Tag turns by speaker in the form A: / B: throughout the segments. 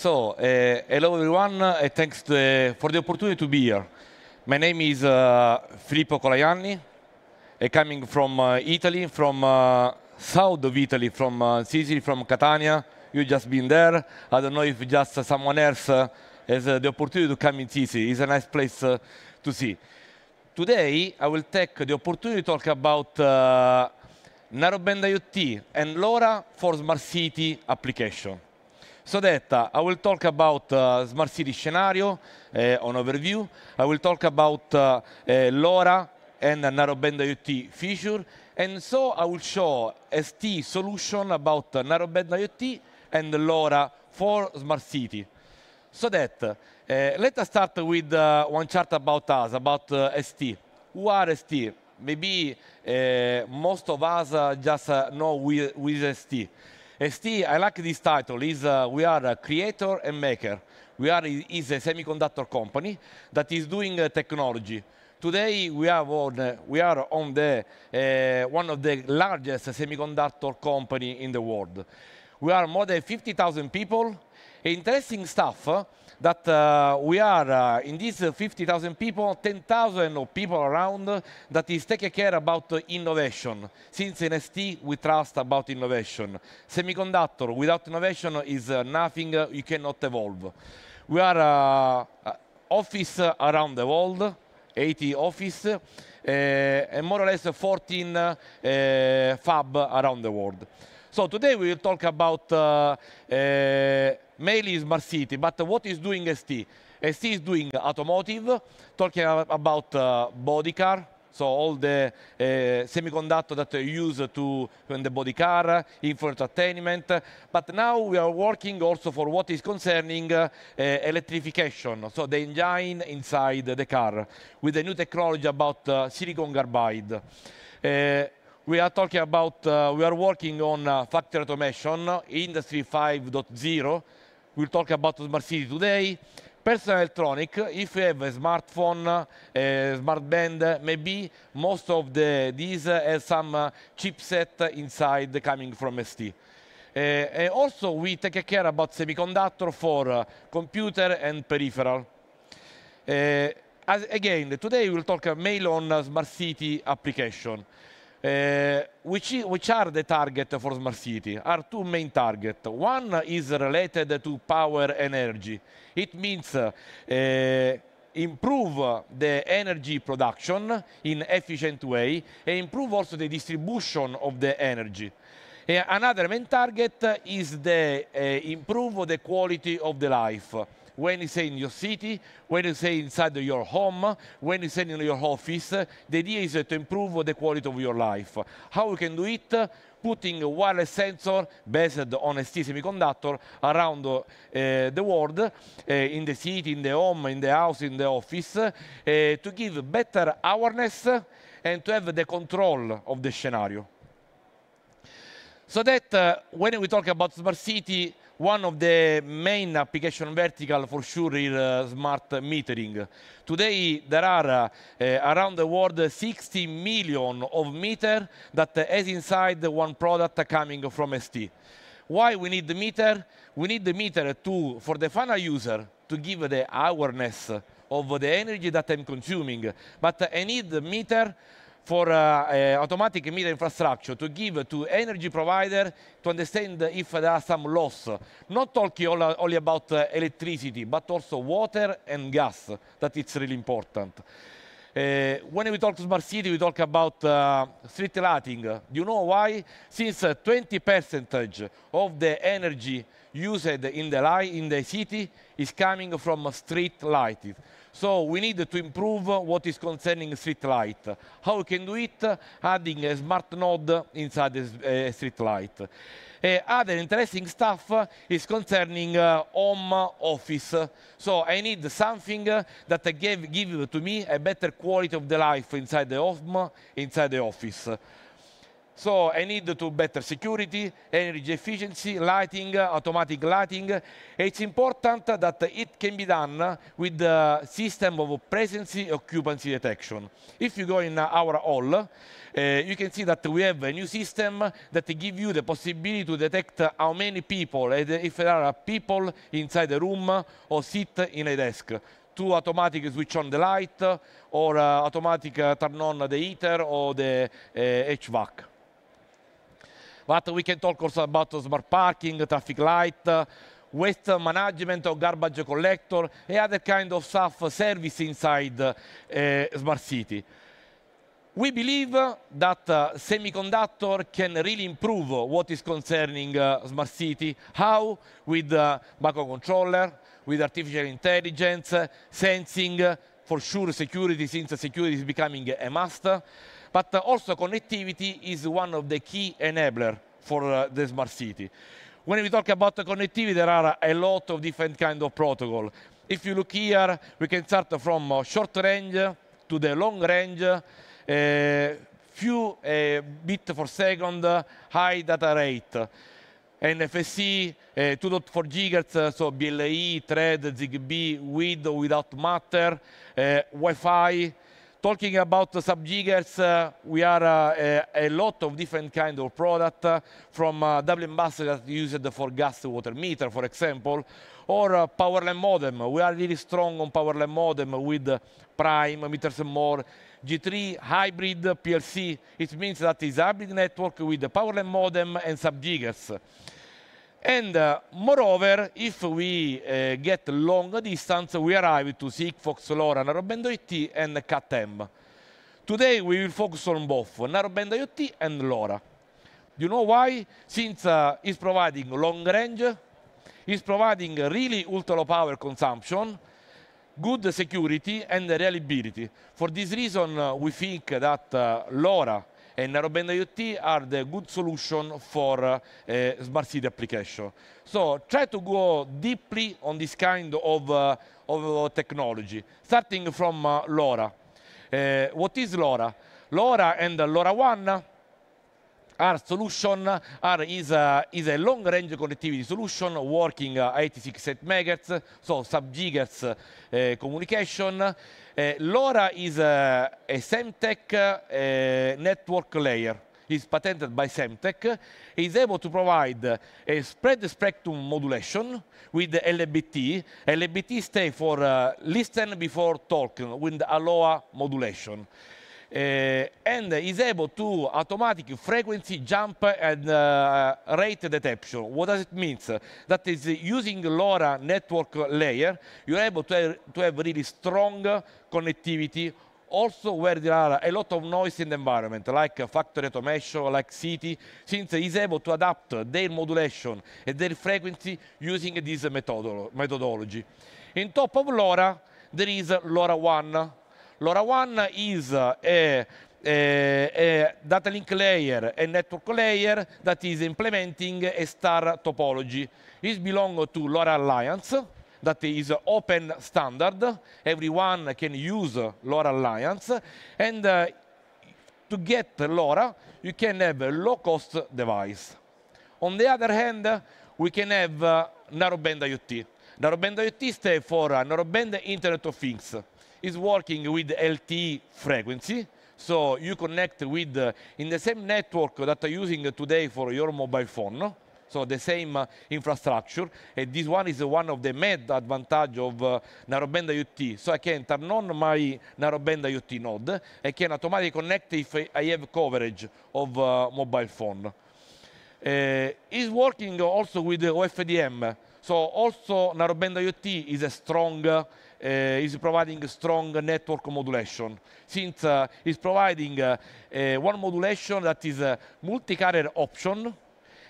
A: So, uh, hello everyone, uh, thanks uh, for the opportunity to be here. My name is uh, Filippo Colaianni, I'm coming from uh, Italy, from uh, south of Italy, from Sicily, from Catania. you have just been there. I don't know if just someone else has the opportunity to come in Sicily. It's a nice place to see. Today, I will take the opportunity to talk about narrowband IoT and LoRa for smart city application. So that uh, I will talk about uh, smart city scenario eh, on overview. I will talk about uh, eh, LoRa and narrowband IoT feature. And so I will show ST solution about narrowband IoT and LoRa for smart city. So that, uh, let us start with uh, one chart about us, about uh, ST. Who are ST? Maybe eh, most of us uh, just uh, know with, with ST. And I like this title. Is uh, we are a creator and maker. We are is a semiconductor company that is doing uh, technology. Today we are on, uh, we are on the uh, one of the largest semiconductor company in the world. We are more than 50,000 people. Interesting stuff. Uh, that uh, we are uh, in these uh, 50,000 people, 10,000 people around uh, that is taking care about uh, innovation. Since NST, we trust about innovation. Semiconductor, without innovation is nothing, you cannot evolve. We are office around the world, 80 office, uh, and more or less 14 uh, fab around the world. So today we will talk about uh, Mainly is Smart City, but what is doing ST? ST is doing automotive, talking about uh, body car, so all the uh, semiconductor that are used to in the body car, infotainment. entertainment. But now we are working also for what is concerning uh, uh, electrification, so the engine inside the car, with the new technology about uh, silicon carbide. Uh, we are talking about, uh, we are working on uh, factory automation, Industry 5.0, We'll talk about smart city today. Personal electronic, if you have a smartphone, a smart band, maybe most of the, these have some uh, chipset inside coming from ST. Uh, also, we take care about semiconductor for uh, computer and peripheral. Uh, as, again, today we'll talk uh, mainly on uh, smart city application. Eh, which, which, are the target for Smart City? Are two main targets. One is related to power energy. It means uh, uh, improve the energy production in efficient way and improve also the distribution of the energy. Eh, another main target is the improve the quality of the life when you say in your city, when you say inside your home, when you say in your office. The idea is to improve the quality of your life. How we can do it? Putting a wireless sensor based on ST semiconductor around uh, the world, uh, in the city, in the home, in the house, in the office, uh, to give better awareness and to have the control of the scenario. So that uh, when we talk about smart city, one of the main application vertical for sure is uh, smart metering. Today there are uh, uh around the world 60 million of meter that has inside one product coming from ST. Why we need the meter? We need the meter to, for the final user to give the awareness of the energy that I'm consuming. But I need the meter for uh, eh, automatic meter infrastructure to give to energy provider to understand if there are some loss. Not talking only about uh, electricity, but also water and gas. That it's really important. Uh, when we talk smart city, we talk about uh, street lighting. Do you know why? Since 20% uh, of the energy used in the, in the city is coming from street lighting. So we need to improve what is concerning street light. How we can do it? Adding a smart node inside the street light. Uh, other interesting stuff uh, is concerning uh, home office. So I need something that give, give to me a better quality of the life inside the home, inside the office. So I need to better security, energy efficiency, lighting, automatic lighting. It's important that it can be done with the system of presence occupancy detection. If you go in our hall, uh, you can see that we have a new system that gives you the possibility to detect how many people, and if there are people inside the room or sit in a desk to automatic switch on the light or uh, automatic eh, turn on the heater or the uh, HVAC but we can talk also about smart parking, traffic light, waste management or garbage collector, and other kind of stuff service inside uh, smart city. We believe that uh, semiconductor can really improve what is concerning uh, smart city. How? With uh, microcontroller, with artificial intelligence, sensing, for sure security, since security is becoming a must. But uh, also connectivity is one of the key enablers for uh, the smart city. When we talk about the connectivity, there are a lot of different kind of protocol. If you look here, we can start from uh, short range to the long range, few uh, bit per second, high data rate. NFC, 2.4 GHz, so BLE, Thread, ZigBee, with or without matter, Wi-Fi, Talking about sub-jiggers, uh, we are uh, a, a, lot of different kind of product, uh, from uh, double that used for gas water meter, for example, or uh, powerline modem. We are really strong on powerline modem with uh, prime, meters and more, G3, hybrid, PLC. It means that it's hybrid network with the powerline modem and sub-jiggers. And uh, moreover, if we uh, get long distance, we arrive to Sigfox, LoRa, Narrowband IoT, and cat Today, we will focus on both Narrowband IoT and LoRa. You know why? Since uh, it's providing long range, it's providing really ultra-low power consumption, good security, and reliability. For this reason, uh, we think that uh, LoRa and Narrowband IoT are the good solution for uh, uh, smart city application. So try to go deeply on this kind of, uh, of eh, technology, starting from LoRa. what is LoRa? LoRa and LoRaWAN our solution are, is, a, is a long range connectivity solution working uh, 86 megahertz, so sub gigahertz uh, communication. Uh, LoRa is a, a Semtech uh, network layer is patented by Semtech, is able to provide a spread spectrum modulation with LBT. LBT stands for uh, listen before Talking with ALOA modulation. Eh, and is able to automatic frequency jump and uh, rate detection. What does it mean? That is using LoRa network layer, you're able to, have, to have really strong connectivity also where there are a lot of noise in the environment, like factory automation, like city, since it is able to adapt their modulation and their frequency using this methodolo methodology. In top of LoRa, there is LoRa 1, LoRa One is uh, a a, a data link layer and network layer that is implementing a star topology. It belongs to LoRa Alliance, that is open standard. Everyone can use LoRa Alliance. And uh, to get LoRa, you can have a low-cost device. On the other hand, we can have uh, narrowband IoT. Narrowband IoT stands for uh, Narrowband Internet of Things is working with LTE frequency. So you connect with, uh, in the same network that are using today for your mobile phone, so the same uh, infrastructure. And this one is uh, one of the main advantage of uh, narrowband IoT. So I can turn on my narrowband IoT node. I can automatically connect if I have coverage of uh, mobile phone. Uh, it's working also with OFDM. So also narrowband IoT is a strong uh, Eh, is providing strong network modulation since eh, it's providing eh, one modulation that is a multi-carrier option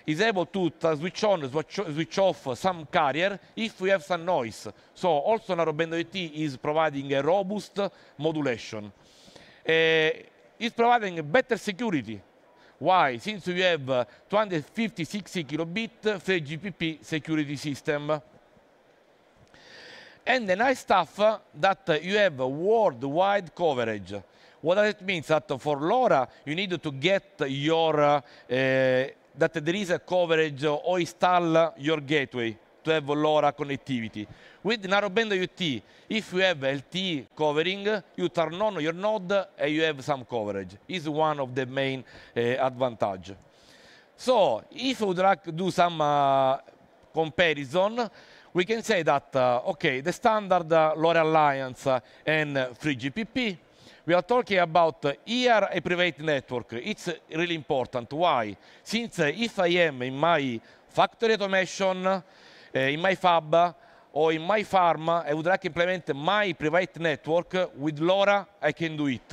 A: is able to switch on, switch, off some carrier if we have some noise. So also narrowband IoT is providing a robust modulation. Uh, it's providing better security. Why? Since we have 256 kilobit 3GPP security system. And the nice stuff uh, that uh, you have worldwide coverage. What does it mean that for LoRa, you need to get your, uh, eh, that there is a coverage uh, or install your gateway to have LoRa connectivity. With narrowband IoT, if you have LTE covering, you turn on your node and you have some coverage. Is one of the main uh, advantage. So if you would like to do some uh, comparison, we can say that, uh, okay, the standard uh, LoRa Alliance and 3GPP, we are talking about uh, here a private network. It's really important. Why? Since uh, if I am in my factory automation, in my fab, or in my farm, I would like to implement my private network. With LoRa, I can do it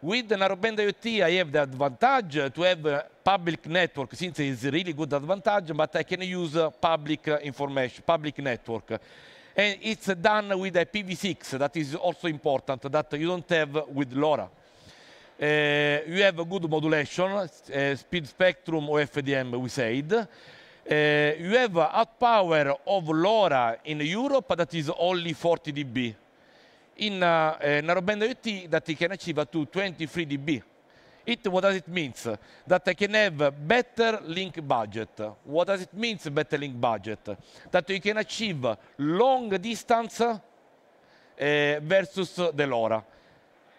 A: with narrowband IoT, I have the advantage to have a uh, public network, since it's a really good advantage, but I can use uh, public uh, information, public network. And it's done with IPv6. That is also important, that you don't have with LoRa. Uh, you have a good modulation, uh, speed spectrum or FDM, we said. Uh, you have a power of LoRa in Europe that is only 40 dB in uh, eh, narrowband IoT that you can achieve up to 23 dB. It, what does it mean? That I can have better link budget. What does it mean, better link budget? That you can achieve long distance uh, versus the LoRa.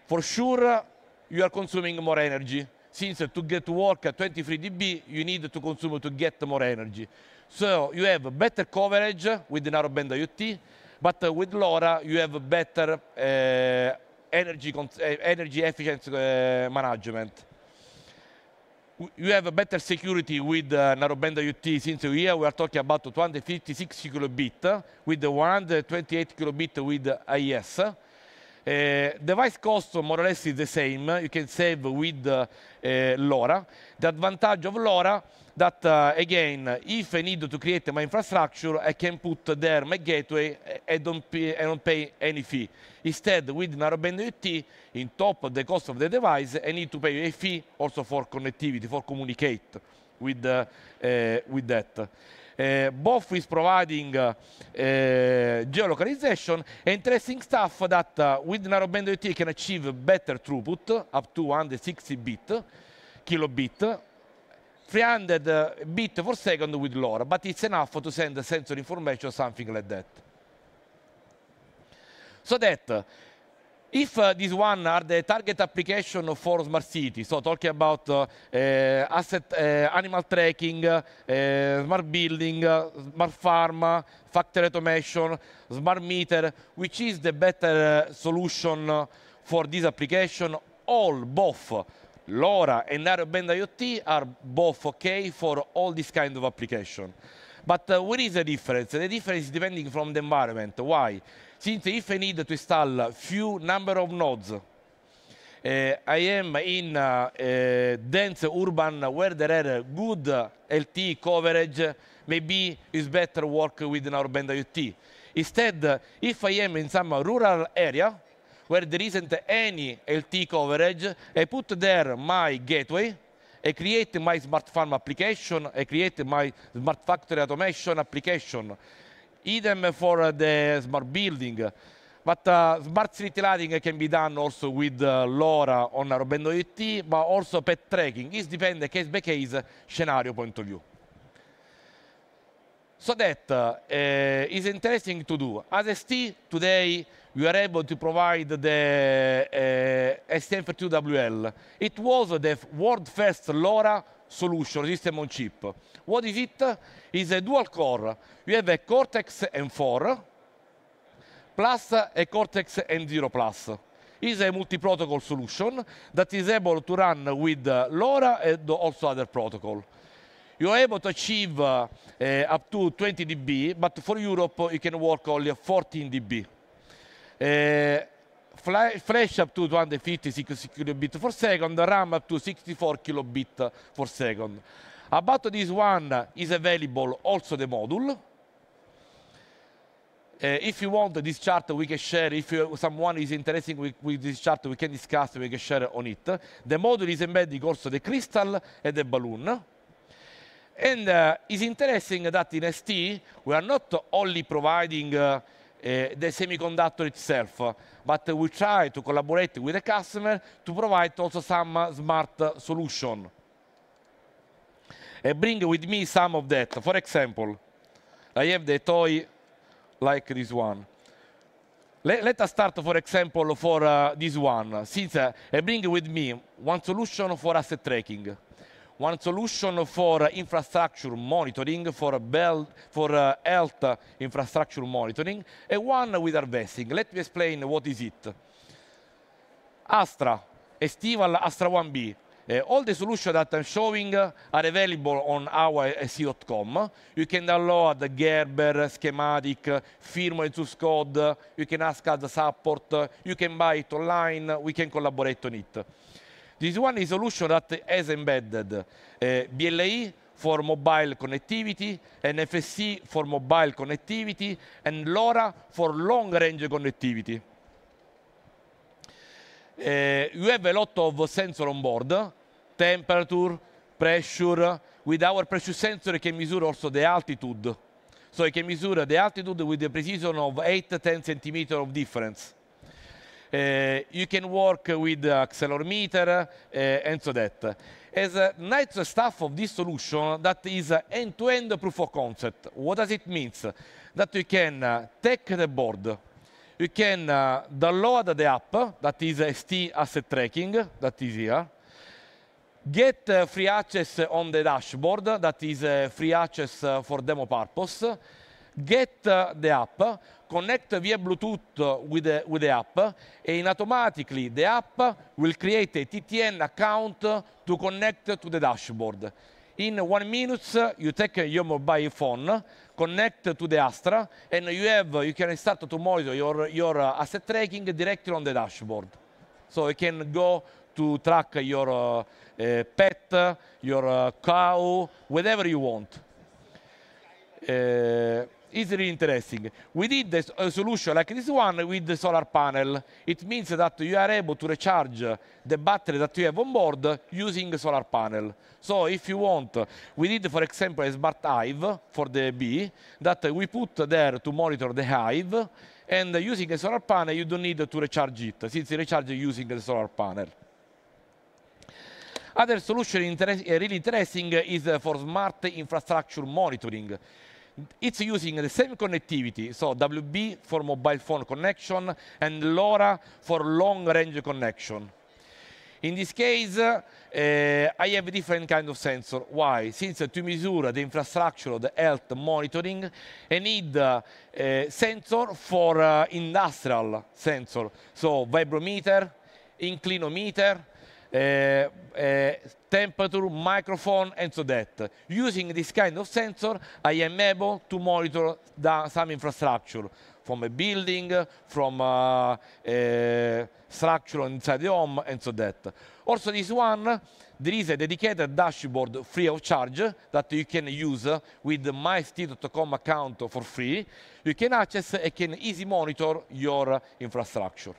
A: For sure, you are consuming more energy. Since to get to work at 23 dB, you need to consume to get more energy. So you have better coverage with the narrowband IoT, but uh, with LoRa, you have better uh, energy, uh, energy efficient uh, management. You have a better security with narrowband IoT since here we are talking about 256 kilobit with the 128 kilobit with IS. Eh, device cost more or less is the same. You can save with eh, LoRa. The advantage of LoRa that uh, again, if I need to create my infrastructure, I can put there my gateway. I don't pay, I don't pay any fee. Instead, with narrowband IoT, in top of the cost of the device, I need to pay a fee also for connectivity, for communicate with, uh, uh, with that. Uh, both is providing uh, geolocalization and stuff that uh, with narrowband IoT can achieve better throughput up to 160 bit, kilobit, 300 bit per second with LoRa, but it's enough to send sensor information, something like that. So that if uh, these one are the target application for smart city, so talking about uh, uh, asset, eh, animal tracking, eh, smart building, smart farm, factory automation, smart meter, which is the better solution for this application? All, both, LoRa and narrowband IoT are both okay for all this kind of application. But uh, what is the difference? The difference is depending from the environment. Why? since if I need to install few number of nodes, uh, I am in uh, uh, dense urban where there are good LTE coverage, maybe it's better work with narrowband IoT. Instead, if I am in some rural area where there isn't any LTE coverage, I put there my gateway, I create my smart farm application, I create my smart factory automation application. Idem for the smart building. But uh, smart street lighting can be done also with uh, LoRa on Robendo.it, but also pet tracking. It depends case by case scenario point of view. So that uh, eh, is interesting to do. As ST, today we are able to provide the uh, eh, STM32WL. It was the world first LoRa solution, system on chip. What is it? is a dual core. We have a Cortex M4 Plus a Cortex M0 Plus. Is a multi-protocol solution that is able to run with uh, LoRa and also other protocol. You are able to achieve uh, uh up to 20 dB, but for Europe you can work only 14 dB. Uh, flash up to 256 kilobit per second, RAM up to 64 kilobit per second. About this one is available also the module. Uh, if you want this chart, we can share. If you, someone is interested with, with, this chart, we can discuss, we can share on it. The module is embedding also the crystal and the balloon. And uh, it's interesting that in ST, we are not only providing uh, uh, the semiconductor itself, but we try to collaborate with the customer to provide also some smart solution. I eh, bring with me some of that. For example, I have the toy like this one. Let, let us start, for example, for uh, this one. Since uh, I eh, bring with me one solution for asset tracking, one solution for uh, infrastructure monitoring, for, belt for uh, health infrastructure monitoring, and one with harvesting. Let me explain what is it. Astra, Estival Astra 1B, Uh, all the solutions that I'm showing are available on our SEO.com. You can download Gerber, schematic, firmware and source code. You can ask us support. You can buy it online. We can collaborate on it. This one is a solution that has embedded uh, eh, BLE for mobile connectivity, NFC for mobile connectivity, and LoRa for long-range connectivity. Uh, you have a lot of sensors on board. temperature, pressure, with our pressure sensor can measure also the altitude. So it can measure the altitude with the precision of 8 10 centimeter of difference. Uh, you can work with accelerometer uh, and so that. As a nice stuff of this solution that is end-to-end -end proof of concept. What does it mean? That you can uh, take the board, you can uh, download the app that is ST asset tracking, that is here, Get free access on the dashboard, that is eh, free access for demo purpose. Get eh, the app, connect via Bluetooth with the, with the app, and automatically the app will create a TTN account to connect to the dashboard. In one minute, eh, you take your mobile phone, connect to the Astra, and you have you can start to monitor your, your asset tracking directly on the dashboard. So you can go to track your uh, uh, pet, your uh, cow, whatever you want. it's really interesting. We did this, a solution like this one with the solar panel. It means that you are able to recharge the battery that you have on board using a solar panel. So if you want, we did, for example, a smart hive for the bee that we put there to monitor the hive. And using a solar panel, you don't need to recharge it, since it recharge using the solar panel. Other solution interest, eh, really interesting is eh, for smart infrastructure monitoring. It's using the same connectivity, so WB for mobile phone connection and LoRa for long-range connection. In this case, uh, I have a different kind of sensor. Why? Since uh, to measure the infrastructure of the health monitoring, I need uh, a sensor for industrial sensor, so vibrometer, inclinometer, Eh, eh, temperature, microphone, and so that. Using this kind of sensor, I am able to monitor the, some infrastructure from a building, from uh, a structure inside the home, and so that. Also, this one, there is a dedicated dashboard free of charge that you can use with the myst.com account for free. You can access and can easily monitor your infrastructure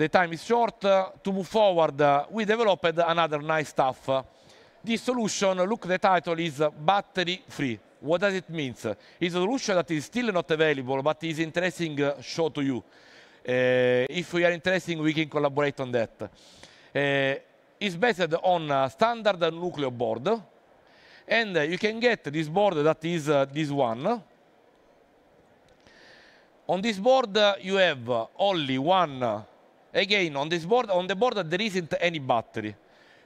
A: the time is short uh, to move forward. Uh, we developed another nice stuff. This solution, look, the title is battery-free. What does it mean? It's a solution that is still not available, but is interesting to uh, show to you. Uh, if we are interesting, we can collaborate on that. Uh, it's based on a standard nuclear board, and you can get this board that is this one. On this board, you have only one Again, on this board, on the board there isn't any battery.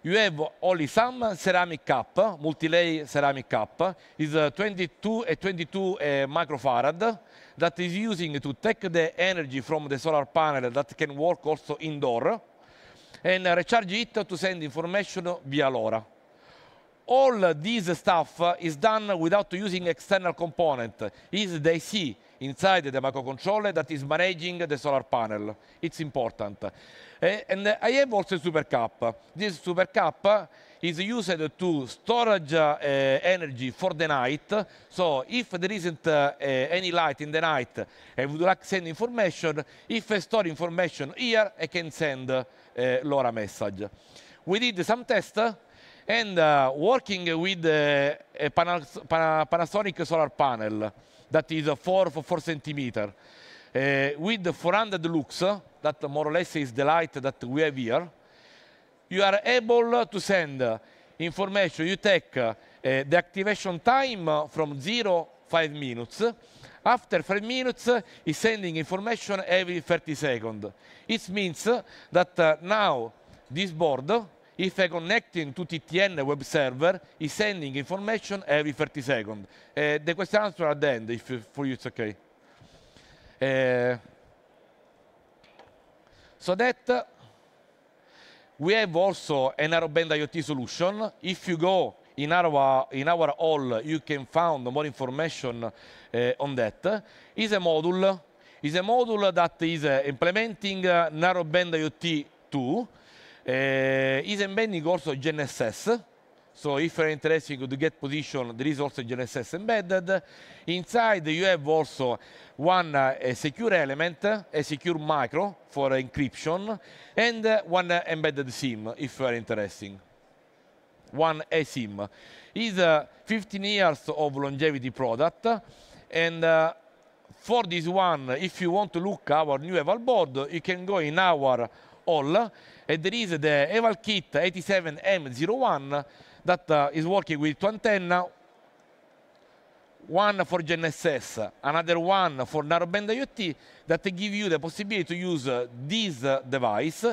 A: You have only some ceramic cup, multi-layer ceramic cup, is uh, 22 uh, 22 uh, microfarad that is using to take the energy from the solar panel that can work also indoor and recharge it to send information via LoRa all this stuff is done without using external component. Is the IC inside the microcontroller that is managing the solar panel. It's important. Eh, and I have also a supercap. This supercap is used to storage uh, energy for the night. So if there isn't uh, uh, any light in the night, I would like to send information. If I store information here, I can send LoRa message. We did some tests and uh, working with uh, a Panasonic solar panel that is uh, 4 for 4 centimeter uh, with 400 lux, that more or less is the light that we have here, you are able to send information. You take uh, the activation time from zero, five 5 minutes. After 5 minutes, it's sending information every 30 seconds. It means that now this board if I connecting to TTN web server, is sending information every 30 seconds. Uh, eh, the question answer at the end, if for you it's okay. Uh, so that uh, we have also a narrowband IoT solution. If you go in our, in our hall, you can find more information eh, on that. Is a module. is a module that is implementing narrowband IoT 2. Uh, is embedding also GNSS. So if you're interested to get position, there is also GNSS embedded. Inside you have also one uh, secure element, a secure micro for encryption, and uh, one embedded SIM if you are interested. One eSIM. is 15 years of longevity product, and for this one, if you want to look our new eval board, you can go in our all there is the EVAL kit 87M01 that uh, is working with two antenna, one for GNSS, another one for narrowband IoT that give you the possibility to use uh, this uh, device.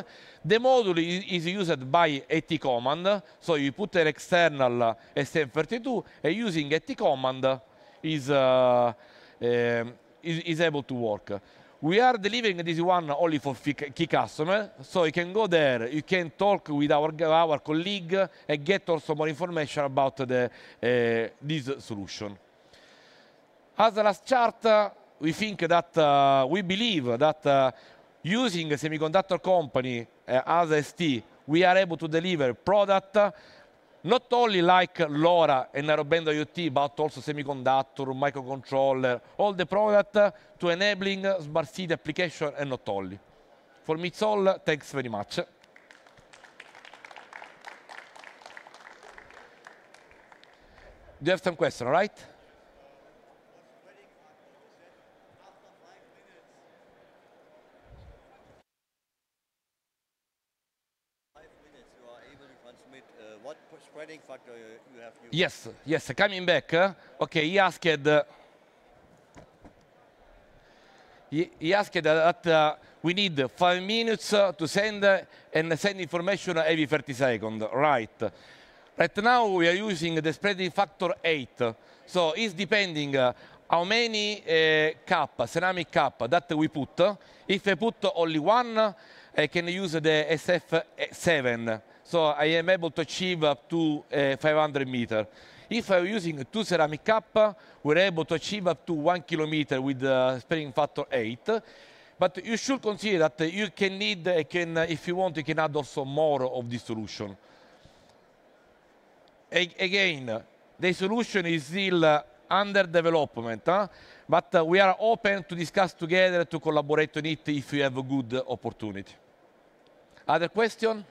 A: The module is, used by AT command, so you put an external uh, STM32 and using AT command is, uh, um, is, is, able to work we are delivering this one only for key customers, so you can go there, you can talk with our, our colleague and get also more information about the, uh, this solution. As a last chart, uh, we think that uh, we believe that eh, using a semiconductor company as ST, we are able to deliver product not only like LoRa and narrowband IoT, but also semiconductor, microcontroller, all the product to enabling smart city application and not only. For me it's all, thanks very much. Do you have some questions, right? Yes, yes, coming back. okay, he asked. Uh, he, he, asked that uh, uh we need five minutes uh, to send uh, and send information every 30 seconds. Right. Right now we are using the spreading factor 8. So it's depending how many cup, ceramic cup that we put. If I put only one, I can use the SF7. So I am able to achieve up to uh, eh, 500 meter. If I'm using two ceramic cup, we're able to achieve up to one kilometer with uh, spring factor eight. But you should consider that you can need, uh, can, uh, if you want, you can add also more of this solution. A again, the solution is still uh, under development, huh? but uh, we are open to discuss together to collaborate on it if you have a good opportunity. Other question?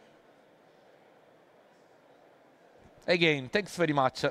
A: Again, thanks very much.